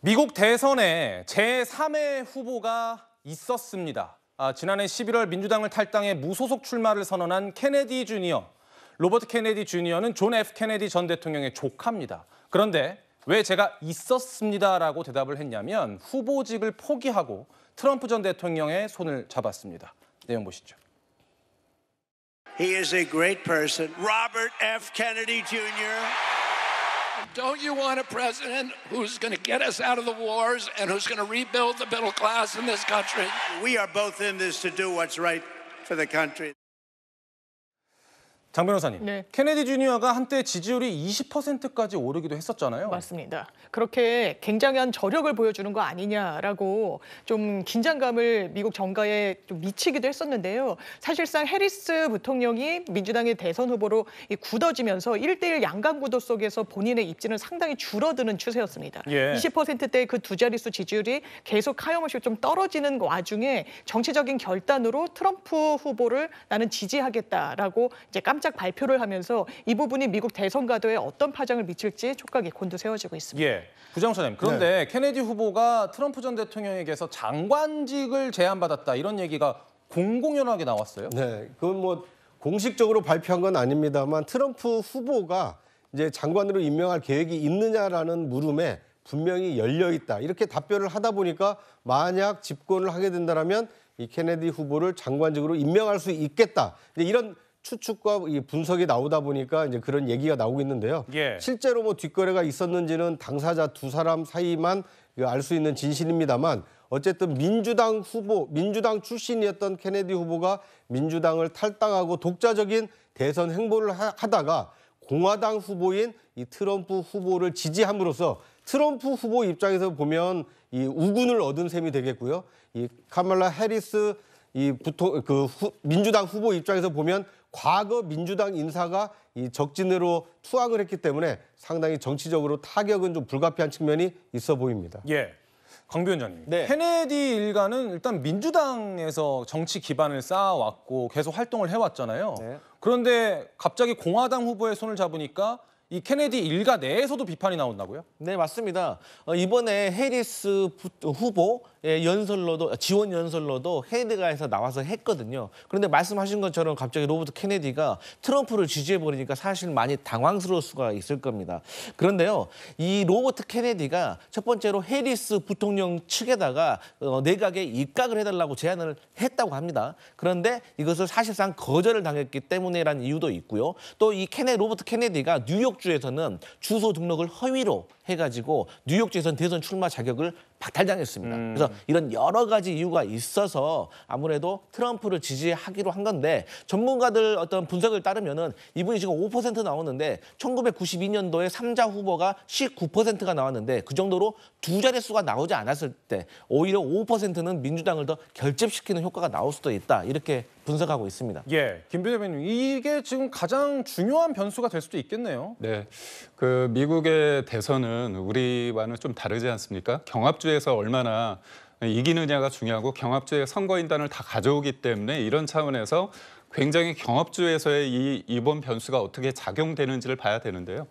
미국 대선에 제3의 후보가 있었습니다. 아, 지난해 11월 민주당을 탈당해 무소속 출마를 선언한 케네디 주니어. 로버트 케네디 주니어는 존 F 케네디 전 대통령의 조카입니다. 그런데 왜 제가 있었습니다라고 대답을 했냐면 후보직을 포기하고 트럼프 전 대통령의 손을 잡았습니다. 내용 보시죠. He is a great person. Robert F. Kennedy Jr. Don't you want a president who's going to get us out of the wars and who's going to rebuild the middle class in this country? We are both in this to do what's right for the country. 장 변호사님, 네. 케네디 주니어가 한때 지지율이 20%까지 오르기도 했었잖아요. 맞습니다. 그렇게 굉장한 저력을 보여주는 거 아니냐라고 좀 긴장감을 미국 정가에 좀 미치기도 했었는데요. 사실상 해리스 부통령이 민주당의 대선 후보로 굳어지면서 1대1 양강 구도 속에서 본인의 입지는 상당히 줄어드는 추세였습니다. 예. 20%대 그 두 자릿수 지지율이 계속 하염없이 좀 떨어지는 와중에 정치적인 결단으로 트럼프 후보를 나는 지지하겠다라고 이제 깜짝 살짝 발표를 하면서 이 부분이 미국 대선 가도에 어떤 파장을 미칠지 촉각이 곤두세워지고 있습니다. 예, 부장수님 그런데 네. 케네디 후보가 트럼프 전 대통령에게서 장관직을 제안받았다 이런 얘기가 공공연하게 나왔어요. 네, 그건 뭐 공식적으로 발표한 건 아닙니다만 트럼프 후보가 이제 장관으로 임명할 계획이 있느냐라는 물음에 분명히 열려 있다 이렇게 답변을 하다 보니까 만약 집권을 하게 된다면 이 케네디 후보를 장관직으로 임명할 수 있겠다 이런 추측과 이 분석이 나오다 보니까 이제 그런 얘기가 나오고 있는데요. 예. 실제로 뭐 뒷거래가 있었는지는 당사자 두 사람 사이만 그 알수 있는 진실입니다만 어쨌든 민주당 후보, 민주당 출신이었던 케네디 후보가 민주당을 탈당하고 독자적인 대선 행보를 하다가 공화당 후보인 이 트럼프 후보를 지지함으로써 트럼프 후보 입장에서 보면 이 우군을 얻은 셈이 되겠고요. 이 카말라 해리스 이 부통 그 후, 민주당 후보 입장에서 보면 과거 민주당 인사가 이 적진으로 투항을 했기 때문에 상당히 정치적으로 타격은 좀 불가피한 측면이 있어 보입니다. 예. 강 위원장님, 네. 케네디 일가는 일단 민주당에서 정치 기반을 쌓아왔고 계속 활동을 해왔잖아요. 네. 그런데 갑자기 공화당 후보의 손을 잡으니까 이 케네디 일가 내에서도 비판이 나온다고요? 네, 맞습니다. 어, 이번에 해리스 후보 예, 연설로도 지원 연설로도 헤드가에서 나와서 했거든요. 그런데 말씀하신 것처럼 갑자기 로버트 케네디가 트럼프를 지지해 버리니까 사실 많이 당황스러울 수가 있을 겁니다. 그런데요, 이 로버트 케네디가 첫 번째로 해리스 부통령 측에다가 어, 내각에 입각을 해달라고 제안을 했다고 합니다. 그런데 이것을 사실상 거절을 당했기 때문에라는 이유도 있고요. 또 이 케네 로버트 케네디가 뉴욕주에서는 주소 등록을 허위로 해가지고 뉴욕주에선 대선 출마 자격을 박탈당했습니다. 음. 그래서 이런 여러 가지 이유가 있어서 아무래도 트럼프를 지지하기로 한 건데 전문가들 어떤 분석을 따르면은 이분이 지금 5% 나오는데 1992년도에 3자 후보가 19%가 나왔는데 그 정도로 두 자릿수가 나오지 않았을 때 오히려 5%는 민주당을 더 결집시키는 효과가 나올 수도 있다. 이렇게 분석하고 있습니다. 예, 김비 대변인 이게 지금 가장 중요한 변수가 될 수도 있겠네요. 네, 그 미국의 대선은 우리와는 좀 다르지 않습니까? 경합주에서 얼마나 이기느냐가 중요하고 경합주의 선거인단을 다 가져오기 때문에 이런 차원에서 굉장히 경합주에서의 이 이번 변수가 어떻게 작용되는지를 봐야 되는데요.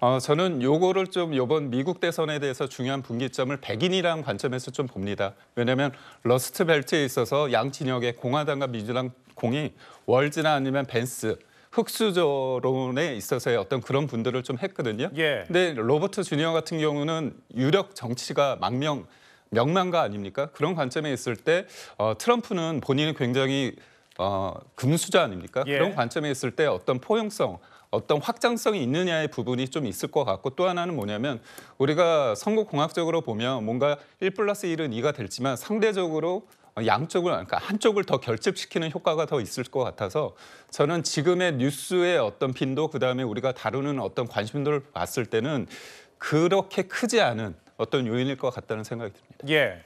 어, 저는 요거를 좀 요번 미국 대선에 대해서 중요한 분기점을 백인이라는 관점에서 좀 봅니다. 왜냐하면 러스트 벨트에 있어서 양 진영의 공화당과 민주당 공이 월즈나 아니면 벤스 흑수저론에 있어서의 어떤 그런 분들을 좀 했거든요. 예. 근데 로버트 주니어 같은 경우는 유력 정치가 망명 명망가 아닙니까? 그런 관점에 있을 때 어, 트럼프는 본인이 굉장히 어, 금수저 아닙니까? 예. 그런 관점에 있을 때 어떤 포용성, 어떤 확장성이 있느냐의 부분이 좀 있을 것 같고 또 하나는 뭐냐면 우리가 선거공학적으로 보면 뭔가 1 플러스 1은 2가 될지만 상대적으로 양쪽을 그러니까 한쪽을 더 결집시키는 효과가 더 있을 것 같아서 저는 지금의 뉴스의 어떤 빈도 그다음에 우리가 다루는 어떤 관심들을 봤을 때는 그렇게 크지 않은 어떤 요인일 것 같다는 생각이 듭니다. 예.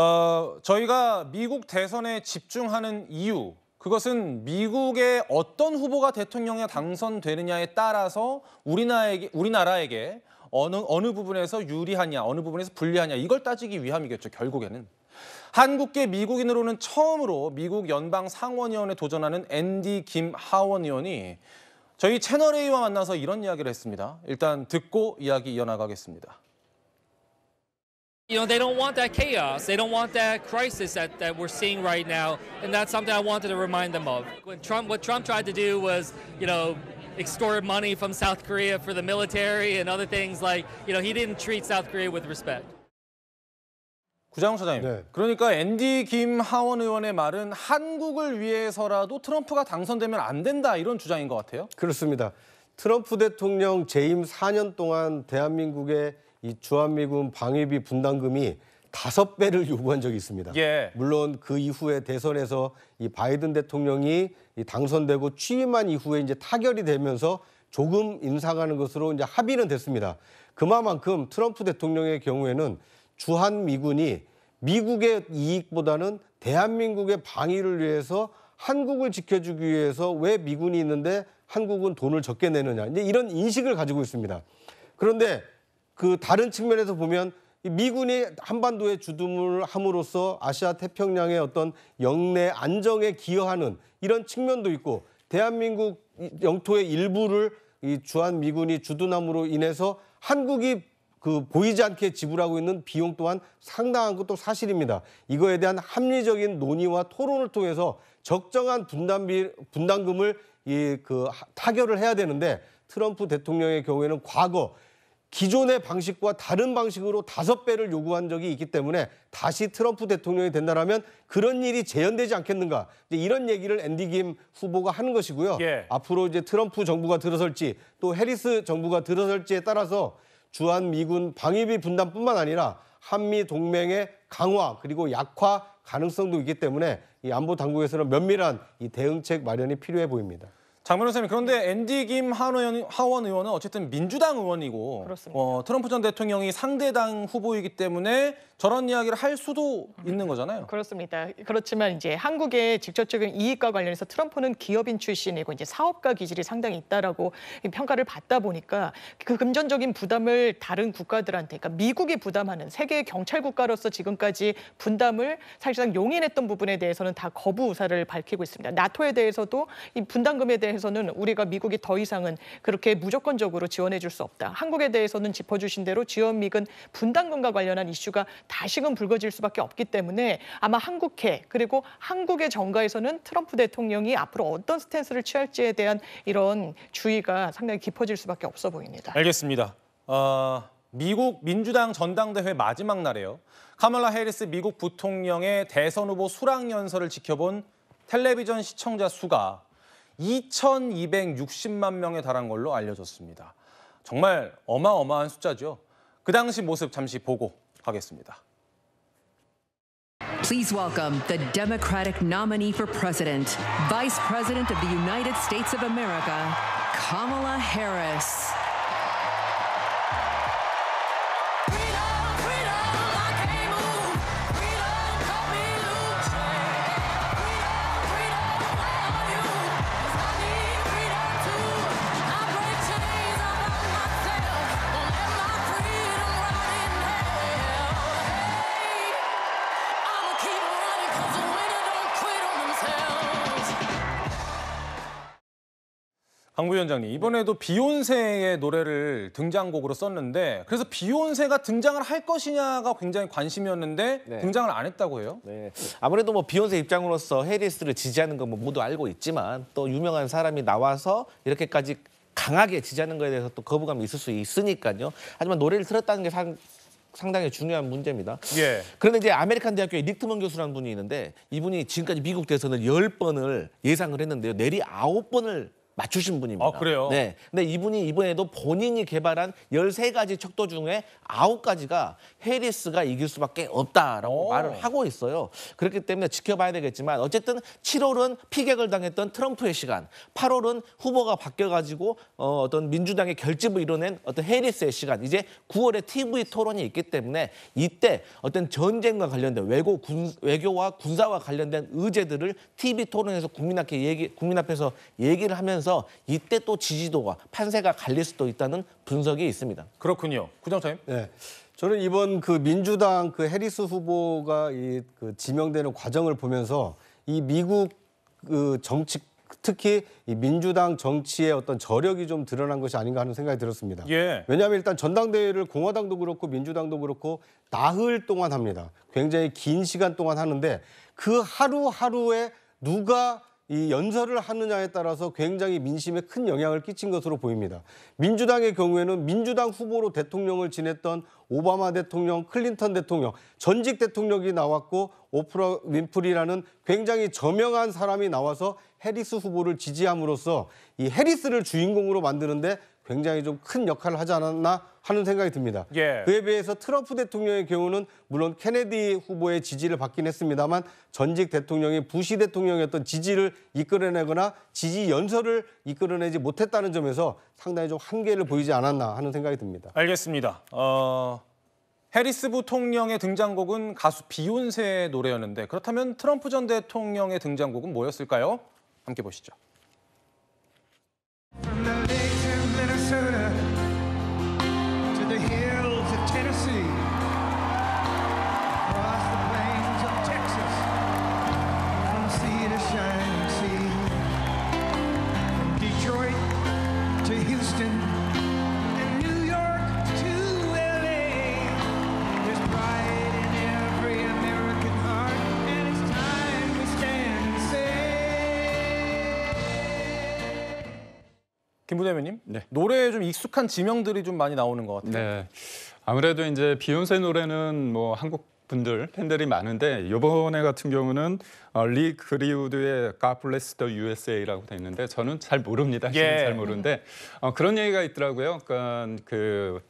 어, 저희가 미국 대선에 집중하는 이유 그것은 미국의 어떤 후보가 대통령에 당선되느냐에 따라서 우리나라에게, 우리나라에게 어느, 어느 부분에서 유리하냐, 어느 부분에서 불리하냐 이걸 따지기 위함이겠죠, 결국에는. 한국계 미국인으로는 처음으로 미국 연방 상원의원에 도전하는 앤디 김 하원 의원이 저희 채널A와 만나서 이런 이야기를 했습니다. 일단 듣고 이야기 이어나가겠습니다. You know, they don't want that chaos. They don't want that crisis that, that we're seeing right now. And that's something I wanted to remind them of. When Trump, what Trump tried to do was, you know, extort money from South Korea for the military and other things like, you know, he didn't treat South Korea with respect. 구장영 소장님. 네. 그러니까 앤디 김하원 의원의 말은 한국을 위해서라도 트럼프가 당선되면 안 된다 이런 주장인 것 같아요. 그렇습니다. 트럼프 대통령 재임 4년 동안 대한민국의 이 주한미군 방위비 분담금이 다섯 배를 요구한 적이 있습니다. 예. 물론 그 이후에 대선에서 이 바이든 대통령이 이 당선되고 취임한 이후에 이제 타결이 되면서 조금 인상하는 것으로 이제 합의는 됐습니다. 그만큼 트럼프 대통령의 경우에는 주한 미군이 미국의 이익보다는 대한민국의 방위를 위해서 한국을 지켜주기 위해서 왜 미군이 있는데 한국은 돈을 적게 내느냐. 이제 이런 인식을 가지고 있습니다. 그런데 그 다른 측면에서 보면 미군이 한반도에 주둔을 함으로써 아시아 태평양의 어떤 영내 안정에 기여하는 이런 측면도 있고 대한민국 영토의 일부를 이 주한 미군이 주둔함으로 인해서 한국이 그 보이지 않게 지불하고 있는 비용 또한 상당한 것도 사실입니다. 이거에 대한 합리적인 논의와 토론을 통해서 적정한 분담비 분담금을 이그 타결을 해야 되는데 트럼프 대통령의 경우에는 과거 기존의 방식과 다른 방식으로 다섯 배를 요구한 적이 있기 때문에 다시 트럼프 대통령이 된다라면 그런 일이 재현되지 않겠는가 이런 얘기를 앤디 김 후보가 하는 것이고요. 예. 앞으로 이제 트럼프 정부가 들어설지 또 해리스 정부가 들어설지에 따라서 주한 미군 방위비 분담뿐만 아니라 한미 동맹의 강화 그리고 약화 가능성도 있기 때문에 이 안보 당국에서는 면밀한 이 대응책 마련이 필요해 보입니다. 장 변호사님 그런데 앤디 김 하원, 하원 의원은 어쨌든 민주당 의원이고 어, 트럼프 전 대통령이 상대당 후보이기 때문에 저런 이야기를 할 수도 있는 거잖아요. 그렇습니다. 그렇지만 이제 한국의 직접적인 이익과 관련해서 트럼프는 기업인 출신이고 이제 사업가 기질이 상당히 있다라고 평가를 받다 보니까 그 금전적인 부담을 다른 국가들한테 그러니까 미국이 부담하는 세계 경찰 국가로서 지금까지 분담을 사실상 용인했던 부분에 대해서는 다 거부 의사를 밝히고 있습니다. 나토에 대해서도 이 분담금에 대해서는 우리가 미국이 더 이상은 그렇게 무조건적으로 지원해 줄 수 없다. 한국에 대해서는 짚어주신 대로 지원미은 분담금과 관련한 이슈가 다시금 불거질 수밖에 없기 때문에 아마 한국회 그리고 한국의 정가에서는 트럼프 대통령이 앞으로 어떤 스탠스를 취할지에 대한 이런 주의가 상당히 깊어질 수밖에 없어 보입니다. 알겠습니다. 어, 미국 민주당 전당대회 마지막 날에요. 카멀라 해리스 미국 부통령의 대선 후보 수락 연설을 지켜본 텔레비전 시청자 수가 2,260만 명에 달한 걸로 알려졌습니다. 정말 어마어마한 숫자죠. 그 당시 모습 잠시 보고 하겠습니다. Please welcome the Democratic nominee for president, Vice President of the United States of America, Kamala Harris. 강 부위원장님 네. 이번에도 비욘세의 노래를 등장곡으로 썼는데 그래서 비욘세가 등장을 할 것이냐가 굉장히 관심이었는데 네. 등장을 안 했다고 해요? 네. 아무래도 뭐 비욘세 입장으로서 해리스를 지지하는 건 뭐 모두 알고 있지만 또 유명한 사람이 나와서 이렇게까지 강하게 지지하는 것에 대해서 또 거부감이 있을 수 있으니까요. 하지만 노래를 틀었다는 게 상, 상당히 중요한 문제입니다. 예. 그런데 이제 아메리칸 대학교의 닉트먼 교수라는 분이 있는데 이분이 지금까지 미국 대선을 1 0번을 예상을 했는데요. 내리 9 번을 맞추신 분입니다. 아, 그래요? 네. 근데 이분이 이번에도 본인이 개발한 13가지 척도 중에 9가지가 해리스가 이길 수밖에 없다라고 오. 어. 말을 하고 있어요. 그렇기 때문에 지켜봐야 되겠지만 어쨌든 7월은 피격을 당했던 트럼프의 시간, 8월은 후보가 바뀌어가지고 어, 어떤 민주당의 결집을 이뤄낸 어떤 해리스의 시간, 이제 9월에 TV 토론이 있기 때문에 이때 어떤 전쟁과 관련된 외교 군, 외교와 군사와 관련된 의제들을 TV 토론에서 국민 앞에 얘기, 국민 앞에서 얘기를 하면 하면서 이때 또 지지도가 판세가 갈릴 수도 있다는 분석이 있습니다. 그렇군요. 구정차님. 네. 저는 이번 그 민주당 그 해리스 후보가 이그 지명되는 과정을 보면서 이 미국 그 정치 특히 이 민주당 정치의 어떤 저력이 좀 드러난 것이 아닌가 하는 생각이 들었습니다. 예. 왜냐하면 일단 전당대회를 공화당도 그렇고 민주당도 그렇고 나흘 동안 합니다. 굉장히 긴 시간 동안 하는데 그 하루하루에 누가 이 연설을 하느냐에 따라서 굉장히 민심에 큰 영향을 끼친 것으로 보입니다. 민주당의 경우에는 민주당 후보로 대통령을 지냈던 오바마 대통령, 클린턴 대통령, 전직 대통령이 나왔고 오프라 윈프리라는 굉장히 저명한 사람이 나와서 해리스 후보를 지지함으로써 이 해리스를 주인공으로 만드는데 굉장히 좀 큰 역할을 하지 않았나 하는 생각이 듭니다. 예. 그에 비해서 트럼프 대통령의 경우는 물론 케네디 후보의 지지를 받긴 했습니다만 전직 대통령이 부시 대통령이었던 지지를 이끌어내거나 지지 연설을 이끌어내지 못했다는 점에서 상당히 좀 한계를 보이지 않았나 하는 생각이 듭니다. 알겠습니다. 어... 해리스 부통령의 등장곡은 가수 비욘세의 노래였는데 그렇다면 트럼프 전 대통령의 등장곡은 뭐였을까요? 함께 보시죠. return. 김부대표님, 네. 노래에 좀 익숙한 지명들이 좀 많이 나오는 것 같아요. 네. 아무래도 이제 비욘세 노래는 뭐 한국 분들 팬들이 많은데 이번에 같은 경우는 어, 리 그리우드의 God Bless the USA라고 돼 있는데 저는 잘 모릅니다. 예. 잘 모르는데 어, 그런 얘기가 있더라고요. 그러니까 그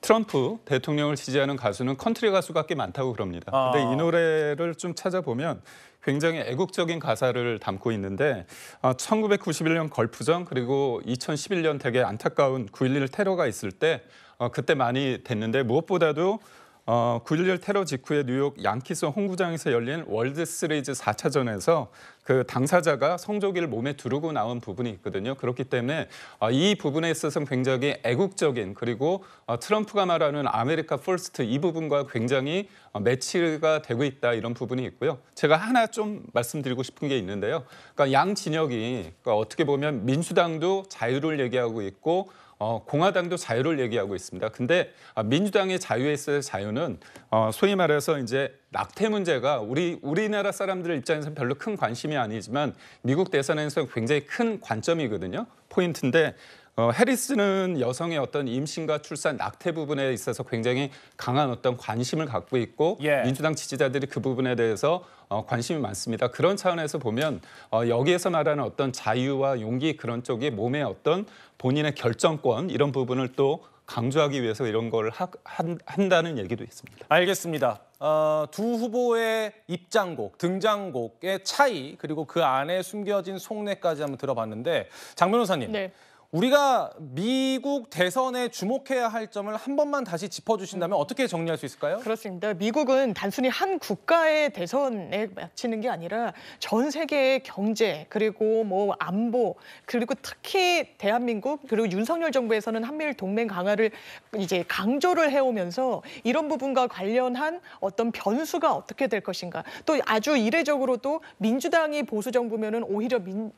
트럼프 대통령을 지지하는 가수는 컨트리 가수가 꽤 많다고 그럽니다. 아. 근데 이 노래를 좀 찾아보면 굉장히 애국적인 가사를 담고 있는데 1991년 아, 걸프전 그리고 2011년 되게 안타까운 9.11 테러가 있을 때 어, 그때 많이 됐는데 무엇보다도 어, 9.11 테러 직후에 뉴욕 양키스 홍구장에서 열린 월드 시리즈 4차전에서 그 당사자가 성조기를 몸에 두르고 나온 부분이 있거든요. 그렇기 때문에 어, 이 부분에 있어서는 굉장히 애국적인 그리고 어, 트럼프가 말하는 아메리카 퍼스트 이 부분과 굉장히 어, 매치가 되고 있다 이런 부분이 있고요. 제가 하나 좀 말씀드리고 싶은 게 있는데요. 그러니까 양진혁이 그러니까 어떻게 보면 민주당도 자유를 얘기하고 있고 어, 공화당도 자유를 얘기하고 있습니다. 근데 아, 민주당의 자유에 있을 자유는 어, 소위 말해서 이제 낙태 문제가 우리 우리나라 사람들 입장에서는 별로 큰 관심이 아니지만 미국 대선에서 굉장히 큰 관점이거든요. 포인트인데 어, 해리스는 여성의 어떤 임신과 출산 낙태 부분에 있어서 굉장히 강한 어떤 관심을 갖고 있고 예. 민주당 지지자들이 그 부분에 대해서 어, 관심이 많습니다. 그런 차원에서 보면 어, 여기에서 말하는 어떤 자유와 용기 그런 쪽이 몸에 어떤 본인의 결정권 이런 부분을 또 강조하기 위해서 이런 걸 하, 한, 한다는 얘기도 있습니다. 알겠습니다. 어, 두 후보의 입장곡, 등장곡의 차이 그리고 그 안에 숨겨진 속내까지 한번 들어봤는데 장 변호사님. 네. 우리가 미국 대선에 주목해야 할 점을 한 번만 다시 짚어주신다면 어떻게 정리할 수 있을까요? 그렇습니다. 미국은 단순히 한 국가의 대선에 맞추는 게 아니라 전 세계의 경제 그리고 뭐 안보 그리고 특히 대한민국 그리고 윤석열 정부에서는 한미일 동맹 강화를 이제 강조를 해오면서 이런 부분과 관련한 어떤 변수가 어떻게 될 것인가 또 아주 이례적으로도 민주당이 보수 정부면은 오히려 민,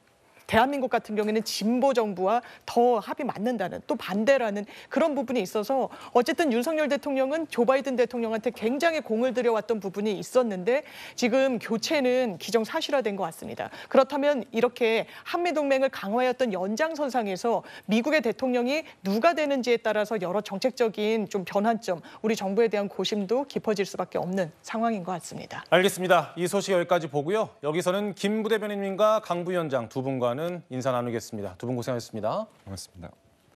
대한민국 같은 경우에는 진보 정부와 더 합이 맞는다는 또 반대라는 그런 부분이 있어서 어쨌든 윤석열 대통령은 조 바이든 대통령한테 굉장히 공을 들여왔던 부분이 있었는데 지금 교체는 기정사실화된 것 같습니다. 그렇다면 이렇게 한미동맹을 강화했던 연장선상에서 미국의 대통령이 누가 되는지에 따라서 여러 정책적인 좀 변환점, 우리 정부에 대한 고심도 깊어질 수밖에 없는 상황인 것 같습니다. 알겠습니다. 이 소식 여기까지 보고요. 여기서는 김 부대변인님과 강 부위원장 두 분과는 하는 인사 나누겠습니다. 두 분 고생하셨습니다. 고맙습니다.